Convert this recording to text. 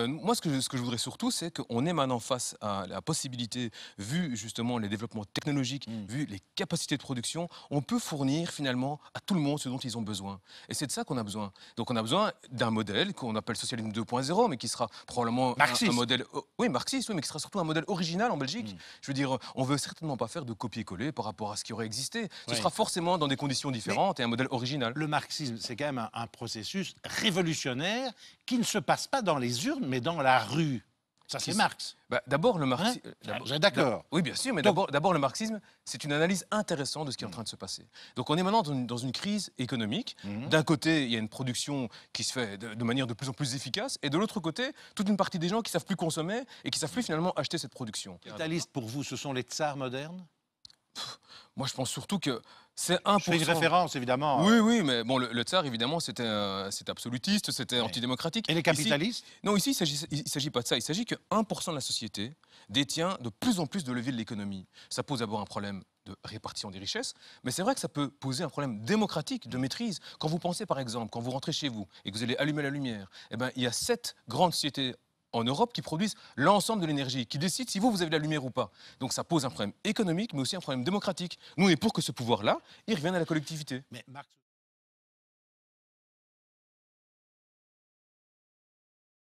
Euh, moi, ce que, je, voudrais surtout, c'est qu'on est maintenant face à la possibilité, vu justement les développements technologiques, mmh. vu les capacités de production, on peut fournir finalement à tout le monde ce dont ils ont besoin. Et c'est de ça qu'on a besoin. Donc on a besoin d'un modèle qu'on appelle socialisme 2.0, mais qui sera probablement Un, modèle... Oh, oui, marxiste, mais qui sera surtout un modèle original en Belgique. Mmh. Je veux dire, on ne veut certainement pas faire de copier-coller par rapport à ce qui aurait existé. Ce sera forcément dans des conditions différentes et un modèle original. Le marxisme, c'est quand même un processus révolutionnaire qui ne se passe pas dans les urnes mais dans la rue. Ça, c'est Marx. Bah, d'abord, le hein marxisme. Ah, D'accord. Oui, bien sûr, mais d'abord, le marxisme, c'est une analyse intéressante de ce qui est en train de se passer. Donc, on est maintenant dans une, crise économique. Mhm. D'un côté, il y a une production qui se fait de, manière de plus en plus efficace, et de l'autre côté, toute une partie des gens qui ne savent plus consommer et qui ne savent plus finalement acheter cette production. Capitalistes, pour vous, ce sont les tsars modernes moi, je pense surtout que c'est un Je une référence, évidemment. Oui, oui, mais bon, le, tsar, évidemment, c'était euh, absolutiste, c'était antidémocratique. Et les capitalistes Non, ici, il ne s'agit pas de ça. Il s'agit que 1% de la société détient de plus en plus de leviers de l'économie. Ça pose d'abord un problème de répartition des richesses, mais c'est vrai que ça peut poser un problème démocratique, de maîtrise. Quand vous pensez, par exemple, quand vous rentrez chez vous et que vous allez allumer la lumière, eh ben, il y a sept grandes sociétés en Europe qui produisent l'ensemble de l'énergie, qui décident si vous, vous avez de la lumière ou pas. Donc ça pose un problème économique, mais aussi un problème démocratique. Nous, on est pour que ce pouvoir-là, il revienne à la collectivité. Mais